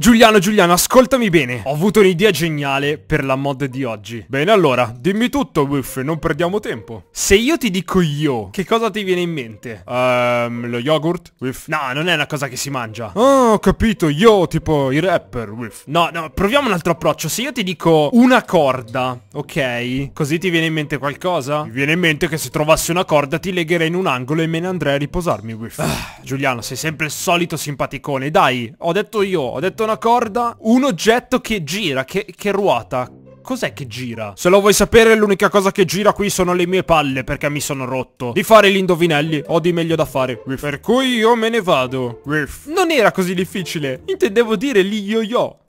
Giuliano, Giuliano, ascoltami bene. Ho avuto un'idea geniale per la mod di oggi. Bene, allora, dimmi tutto, Wiff, non perdiamo tempo. Se io ti dico io, che cosa ti viene in mente? Ehm, lo yogurt, Wiff? No, non è una cosa che si mangia. Oh, ho capito, io, tipo, i rapper, Wiff. No, no, proviamo un altro approccio. Se io ti dico una corda, ok? Così ti viene in mente qualcosa? Mi viene in mente che se trovassi una corda ti legherei in un angolo e me ne andrei a riposarmi, Wiff. Ah, Giuliano, sei sempre il solito simpaticone. Dai, ho detto io, ho detto una una corda un oggetto che gira, che, che ruota. Cos'è che gira? Se lo vuoi sapere l'unica cosa che gira qui sono le mie palle perché mi sono rotto Di fare gli indovinelli ho di meglio da fare Per cui io me ne vado Non era così difficile Intendevo dire gli yo-yo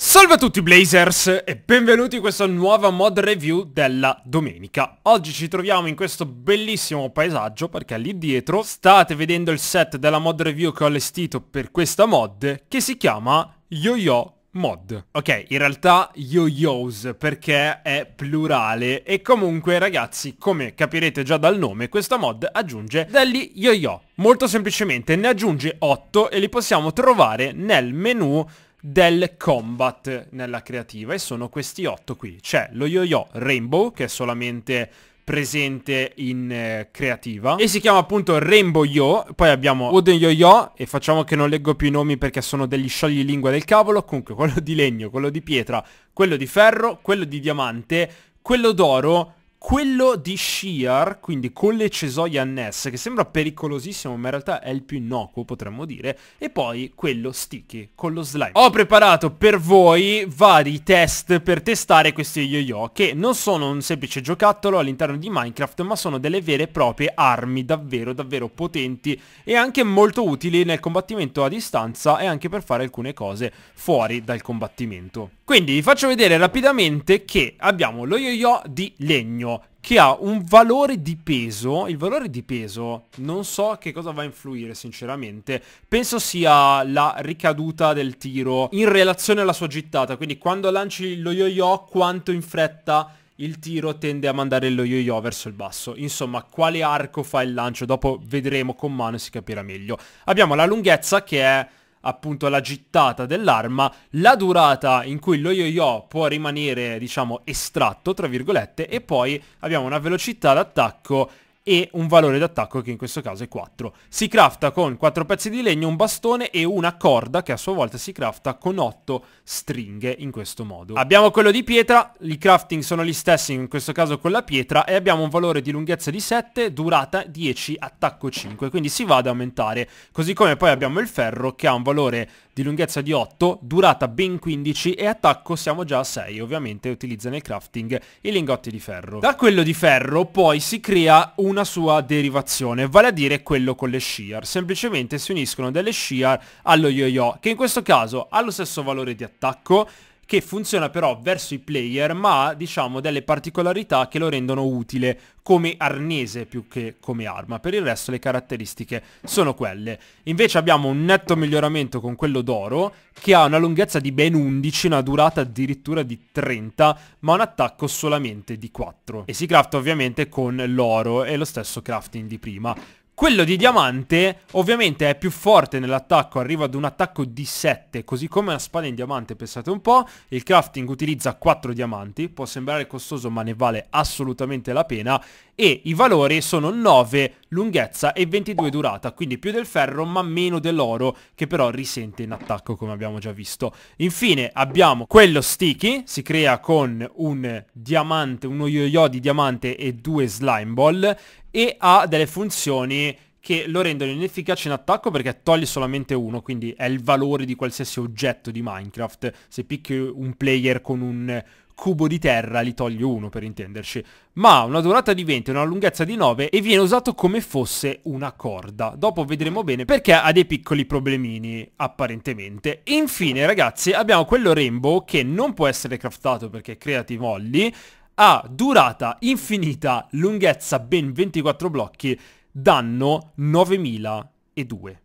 Salve a tutti Blazers e benvenuti in questa nuova mod review della domenica. Oggi ci troviamo in questo bellissimo paesaggio perché lì dietro state vedendo il set della mod review che ho allestito per questa mod che si chiama Yo-Yo mod. Ok, in realtà yo-yos perché è plurale e comunque ragazzi, come capirete già dal nome, questa mod aggiunge degli yo-yo. Molto semplicemente ne aggiunge 8 e li possiamo trovare nel menu del combat nella creativa e sono questi otto qui. C'è lo yo-yo Rainbow che è solamente presente in eh, creativa e si chiama appunto Rainbow Yo poi abbiamo Wooden Yo-Yo e facciamo che non leggo più i nomi perché sono degli sciogli lingua del cavolo comunque quello di legno quello di pietra quello di ferro quello di diamante quello d'oro quello di Shear, quindi con le cesoie annesse, che sembra pericolosissimo ma in realtà è il più innocuo potremmo dire, e poi quello sticky con lo slime. Ho preparato per voi vari test per testare questi yo-yo, che non sono un semplice giocattolo all'interno di Minecraft, ma sono delle vere e proprie armi davvero davvero potenti e anche molto utili nel combattimento a distanza e anche per fare alcune cose fuori dal combattimento. Quindi vi faccio vedere rapidamente che abbiamo lo yo-yo di legno che ha un valore di peso, il valore di peso non so che cosa va a influire sinceramente, penso sia la ricaduta del tiro in relazione alla sua gittata, quindi quando lanci lo yo-yo quanto in fretta il tiro tende a mandare lo yo-yo verso il basso. Insomma, quale arco fa il lancio? Dopo vedremo con mano e si capirà meglio. Abbiamo la lunghezza che è appunto la gittata dell'arma, la durata in cui lo yo-yo può rimanere diciamo estratto tra virgolette e poi abbiamo una velocità d'attacco e un valore d'attacco che in questo caso è 4. Si crafta con 4 pezzi di legno, un bastone e una corda che a sua volta si crafta con 8 stringhe in questo modo. Abbiamo quello di pietra, i crafting sono gli stessi in questo caso con la pietra e abbiamo un valore di lunghezza di 7, durata 10, attacco 5, quindi si va ad aumentare. Così come poi abbiamo il ferro che ha un valore di lunghezza di 8, durata ben 15 e attacco siamo già a 6, ovviamente utilizza nel crafting i lingotti di ferro. Da quello di ferro poi si crea una sua derivazione, vale a dire quello con le shear, semplicemente si uniscono delle shear allo yo-yo, che in questo caso ha lo stesso valore di attacco, che funziona però verso i player ma ha diciamo delle particolarità che lo rendono utile come arnese più che come arma. Per il resto le caratteristiche sono quelle. Invece abbiamo un netto miglioramento con quello d'oro che ha una lunghezza di ben 11, una durata addirittura di 30, ma un attacco solamente di 4. E si crafta ovviamente con l'oro e lo stesso crafting di prima. Quello di diamante ovviamente è più forte nell'attacco, arriva ad un attacco di 7, così come la spada in diamante, pensate un po'. Il crafting utilizza 4 diamanti, può sembrare costoso ma ne vale assolutamente la pena. E i valori sono 9, lunghezza e 22 durata, quindi più del ferro ma meno dell'oro che però risente in attacco come abbiamo già visto. Infine abbiamo quello sticky, si crea con un diamante, uno yo-yo di diamante e due slime ball e ha delle funzioni che lo rendono inefficace in attacco perché toglie solamente uno, quindi è il valore di qualsiasi oggetto di Minecraft. Se picchi un player con un cubo di terra li togli uno per intenderci, ma ha una durata di 20 e una lunghezza di 9 e viene usato come fosse una corda. Dopo vedremo bene perché ha dei piccoli problemini apparentemente. Infine ragazzi abbiamo quello rainbow che non può essere craftato perché creative molli, ha durata infinita, lunghezza ben 24 blocchi, danno 9002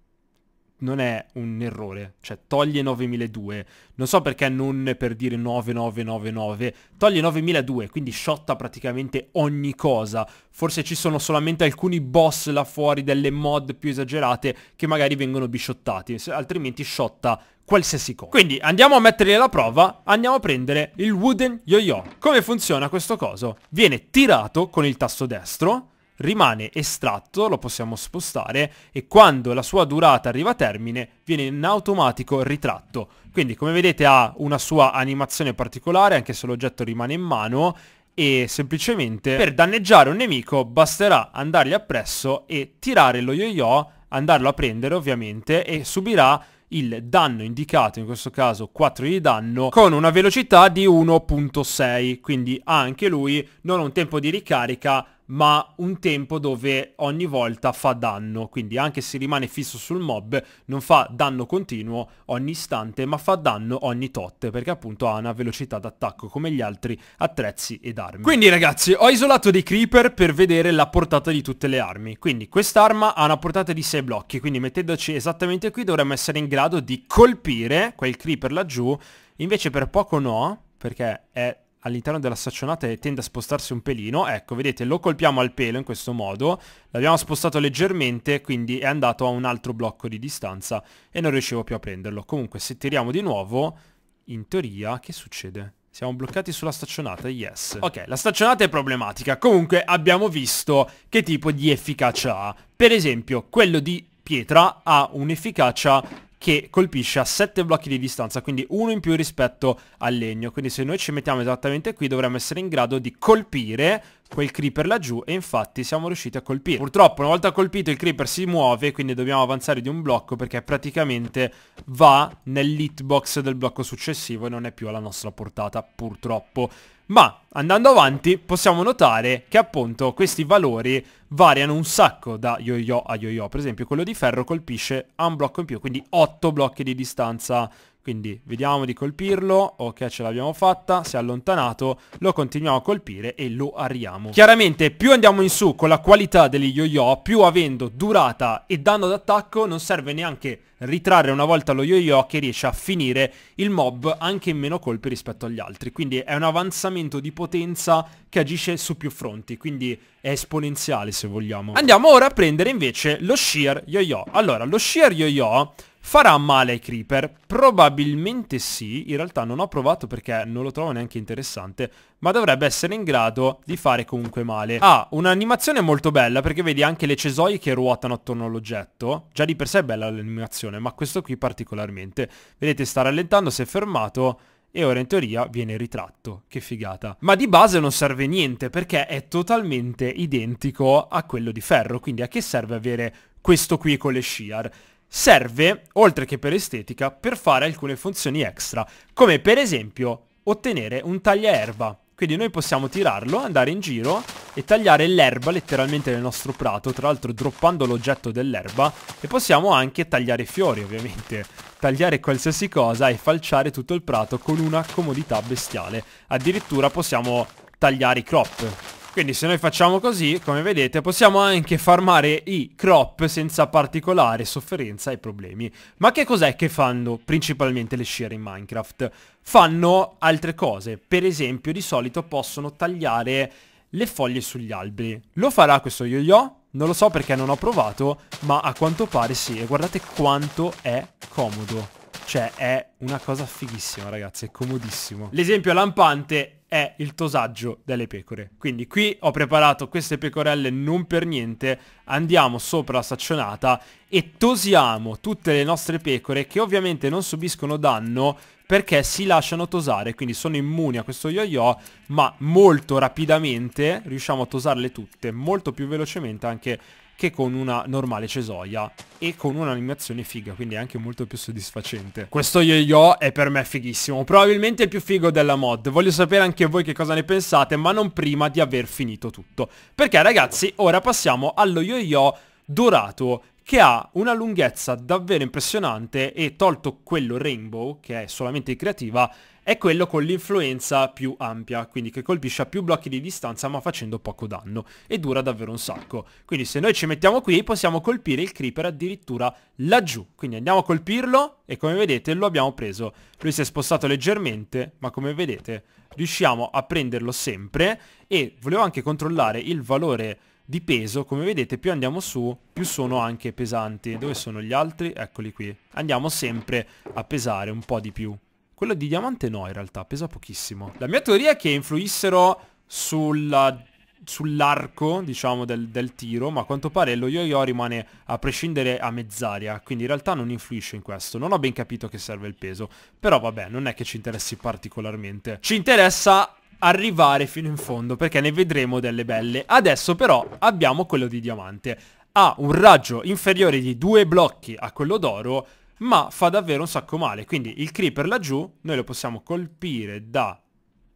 non è un errore, cioè toglie 9002, non so perché non per dire 9999, toglie 9002, quindi shotta praticamente ogni cosa, forse ci sono solamente alcuni boss là fuori delle mod più esagerate che magari vengono bisciottati, altrimenti shotta qualsiasi cosa. Quindi andiamo a metterli alla prova, andiamo a prendere il wooden yo-yo. Come funziona questo coso? Viene tirato con il tasto destro, rimane estratto, lo possiamo spostare e quando la sua durata arriva a termine viene in automatico ritratto. Quindi come vedete ha una sua animazione particolare anche se l'oggetto rimane in mano e semplicemente per danneggiare un nemico basterà andargli appresso e tirare lo yo-yo, andarlo a prendere ovviamente e subirà il danno indicato, in questo caso 4 di danno, con una velocità di 1.6, quindi anche lui non ha un tempo di ricarica ma un tempo dove ogni volta fa danno, quindi anche se rimane fisso sul mob non fa danno continuo ogni istante, ma fa danno ogni tot, perché appunto ha una velocità d'attacco come gli altri attrezzi ed armi. Quindi ragazzi, ho isolato dei creeper per vedere la portata di tutte le armi, quindi quest'arma ha una portata di 6 blocchi, quindi mettendoci esattamente qui dovremmo essere in grado di colpire quel creeper laggiù, invece per poco no, perché è all'interno della staccionata e tende a spostarsi un pelino. Ecco, vedete, lo colpiamo al pelo in questo modo. L'abbiamo spostato leggermente, quindi è andato a un altro blocco di distanza e non riuscivo più a prenderlo. Comunque, se tiriamo di nuovo, in teoria, che succede? Siamo bloccati sulla staccionata, yes. Ok, la staccionata è problematica. Comunque abbiamo visto che tipo di efficacia ha. Per esempio, quello di pietra ha un'efficacia che colpisce a 7 blocchi di distanza, quindi uno in più rispetto al legno. Quindi se noi ci mettiamo esattamente qui dovremmo essere in grado di colpire quel creeper laggiù e infatti siamo riusciti a colpire. Purtroppo una volta colpito il creeper si muove quindi dobbiamo avanzare di un blocco perché praticamente va nell'hitbox del blocco successivo e non è più alla nostra portata purtroppo ma andando avanti possiamo notare che appunto questi valori variano un sacco da yo-yo a yo-yo. Per esempio quello di ferro colpisce a un blocco in più, quindi 8 blocchi di distanza quindi vediamo di colpirlo, ok ce l'abbiamo fatta, si è allontanato, lo continuiamo a colpire e lo arriamo. Chiaramente più andiamo in su con la qualità degli yo-yo, più avendo durata e danno d'attacco non serve neanche ritrarre una volta lo yo-yo che riesce a finire il mob anche in meno colpi rispetto agli altri. Quindi è un avanzamento di potenza che agisce su più fronti, quindi è esponenziale se vogliamo. Andiamo ora a prendere invece lo shear yo-yo. Allora, lo shear yo-yo Farà male ai creeper? Probabilmente sì, in realtà non ho provato perché non lo trovo neanche interessante, ma dovrebbe essere in grado di fare comunque male. Ah, un'animazione molto bella perché vedi anche le cesoie che ruotano attorno all'oggetto. Già di per sé è bella l'animazione, ma questo qui particolarmente. Vedete sta rallentando, si è fermato e ora in teoria viene ritratto. Che figata. Ma di base non serve niente perché è totalmente identico a quello di ferro, quindi a che serve avere questo qui con le shear? serve, oltre che per estetica, per fare alcune funzioni extra, come per esempio ottenere un tagliaerba. Quindi noi possiamo tirarlo, andare in giro e tagliare l'erba letteralmente nel nostro prato, tra l'altro droppando l'oggetto dell'erba, e possiamo anche tagliare fiori ovviamente, tagliare qualsiasi cosa e falciare tutto il prato con una comodità bestiale. Addirittura possiamo tagliare i crop, quindi se noi facciamo così, come vedete, possiamo anche farmare i crop senza particolare sofferenza e problemi. Ma che cos'è che fanno principalmente le shear in Minecraft? Fanno altre cose. Per esempio, di solito possono tagliare le foglie sugli alberi. Lo farà questo yo-yo? Non lo so perché non ho provato, ma a quanto pare sì. E guardate quanto è comodo. Cioè, è una cosa fighissima, ragazzi, è comodissimo. L'esempio lampante è il tosaggio delle pecore. Quindi qui ho preparato queste pecorelle non per niente, andiamo sopra la staccionata e tosiamo tutte le nostre pecore che ovviamente non subiscono danno perché si lasciano tosare, quindi sono immuni a questo yo-yo, ma molto rapidamente riusciamo a tosarle tutte, molto più velocemente anche che con una normale cesoia e con un'animazione figa, quindi è anche molto più soddisfacente. Questo yo-yo è per me fighissimo, probabilmente il più figo della mod. Voglio sapere anche voi che cosa ne pensate, ma non prima di aver finito tutto. Perché ragazzi, ora passiamo allo yo-yo dorato che ha una lunghezza davvero impressionante e tolto quello rainbow, che è solamente creativa, è quello con l'influenza più ampia, quindi che colpisce a più blocchi di distanza ma facendo poco danno e dura davvero un sacco. Quindi se noi ci mettiamo qui possiamo colpire il creeper addirittura laggiù, quindi andiamo a colpirlo e come vedete lo abbiamo preso. Lui si è spostato leggermente ma come vedete riusciamo a prenderlo sempre e volevo anche controllare il valore di peso, come vedete più andiamo su più sono anche pesanti. Dove sono gli altri? Eccoli qui. Andiamo sempre a pesare un po' di più. Quello di diamante no in realtà, pesa pochissimo. La mia teoria è che influissero sulla sull'arco, diciamo, del, del, tiro, ma a quanto pare lo yo-yo rimane a prescindere a mezz'aria, quindi in realtà non influisce in questo. Non ho ben capito che serve il peso, però vabbè, non è che ci interessi particolarmente. Ci interessa arrivare fino in fondo perché ne vedremo delle belle. Adesso però abbiamo quello di diamante. Ha un raggio inferiore di due blocchi a quello d'oro ma fa davvero un sacco male. Quindi il creeper laggiù noi lo possiamo colpire da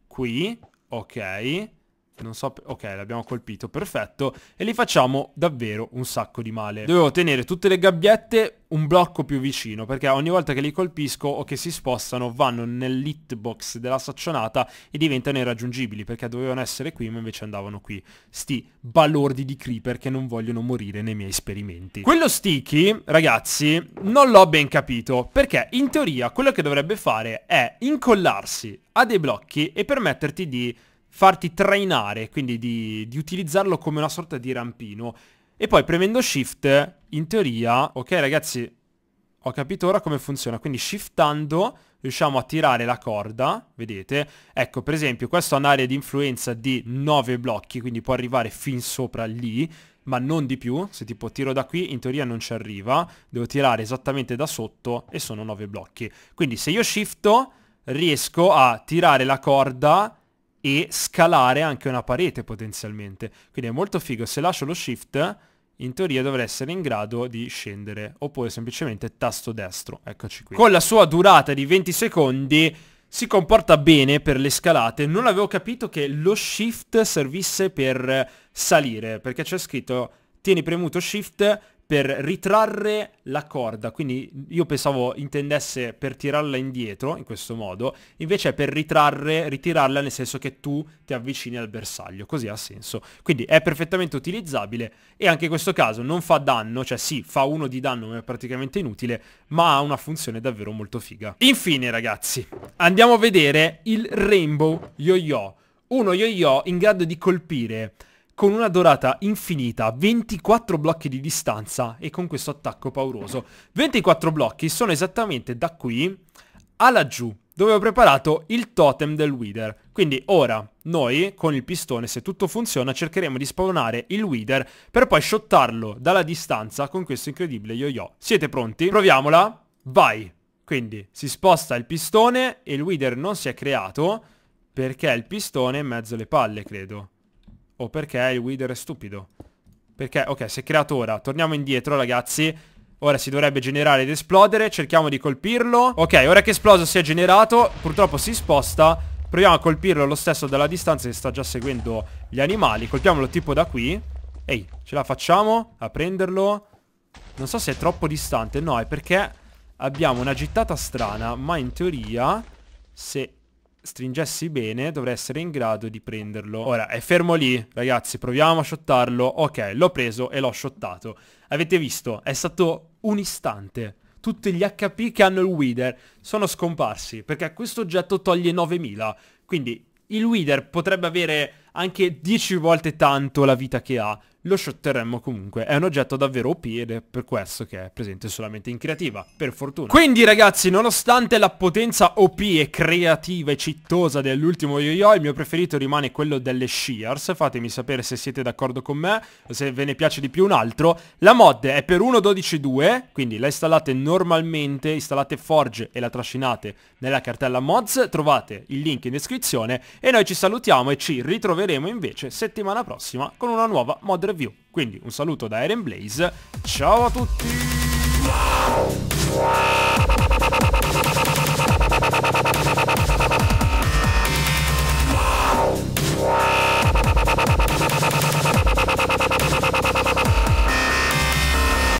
qui, ok, non so, ok l'abbiamo colpito, perfetto, e li facciamo davvero un sacco di male. Dovevo tenere tutte le gabbiette un blocco più vicino, perché ogni volta che li colpisco o che si spostano vanno nell'hitbox della saccionata e diventano irraggiungibili, perché dovevano essere qui ma invece andavano qui. Sti balordi di creeper che non vogliono morire nei miei esperimenti. Quello sticky, ragazzi, non l'ho ben capito, perché in teoria quello che dovrebbe fare è incollarsi a dei blocchi e permetterti di farti trainare, quindi di, di utilizzarlo come una sorta di rampino. E poi premendo shift, in teoria, ok ragazzi, ho capito ora come funziona, quindi shiftando riusciamo a tirare la corda, vedete? Ecco, per esempio, questo ha un'area di influenza di 9 blocchi, quindi può arrivare fin sopra lì, ma non di più, se tipo tiro da qui in teoria non ci arriva, devo tirare esattamente da sotto e sono 9 blocchi. Quindi se io shifto riesco a tirare la corda e scalare anche una parete potenzialmente. Quindi è molto figo, se lascio lo shift in teoria dovrei essere in grado di scendere, oppure semplicemente tasto destro, eccoci qui. Con la sua durata di 20 secondi si comporta bene per le scalate, non avevo capito che lo shift servisse per salire, perché c'è scritto tieni premuto shift per ritrarre la corda, quindi io pensavo intendesse per tirarla indietro in questo modo, invece è per ritrarre, ritirarla nel senso che tu ti avvicini al bersaglio, così ha senso. Quindi è perfettamente utilizzabile e anche in questo caso non fa danno, cioè sì, fa uno di danno ma è praticamente inutile, ma ha una funzione davvero molto figa. Infine ragazzi, andiamo a vedere il Rainbow Yo-Yo, uno yo-yo in grado di colpire con una dorata infinita, 24 blocchi di distanza e con questo attacco pauroso. 24 blocchi sono esattamente da qui a laggiù, dove ho preparato il totem del Wither. Quindi ora noi con il pistone, se tutto funziona, cercheremo di spawnare il Wither per poi shottarlo dalla distanza con questo incredibile yo-yo. Siete pronti? Proviamola? Vai! Quindi si sposta il pistone e il Wither non si è creato perché il pistone è in mezzo alle palle, credo. O perché il Wither è stupido? Perché, ok, si è creato ora. Torniamo indietro, ragazzi. Ora si dovrebbe generare ed esplodere. Cerchiamo di colpirlo. Ok, ora che esploso si è generato, purtroppo si sposta. Proviamo a colpirlo lo stesso dalla distanza che sta già seguendo gli animali. Colpiamolo tipo da qui. Ehi, ce la facciamo a prenderlo? Non so se è troppo distante. No, è perché abbiamo una gittata strana, ma in teoria... Se stringessi bene dovrei essere in grado di prenderlo. Ora è fermo lì, ragazzi, proviamo a shottarlo. Ok, l'ho preso e l'ho shottato. Avete visto? È stato un istante. Tutti gli HP che hanno il Wither sono scomparsi perché questo oggetto toglie 9000. Quindi il Wither potrebbe avere anche 10 volte tanto la vita che ha lo shotteremmo comunque. È un oggetto davvero OP ed è per questo che è presente solamente in creativa, per fortuna. Quindi ragazzi, nonostante la potenza OP e creativa e cittosa dell'ultimo yo-yo, il mio preferito rimane quello delle Shears. Fatemi sapere se siete d'accordo con me, o se ve ne piace di più un altro. La mod è per 1.12.2, quindi la installate normalmente, installate Forge e la trascinate nella cartella mods. Trovate il link in descrizione e noi ci salutiamo e ci ritroveremo invece settimana prossima con una nuova mod review view. Quindi un saluto da Eren Blaze, ciao a tutti!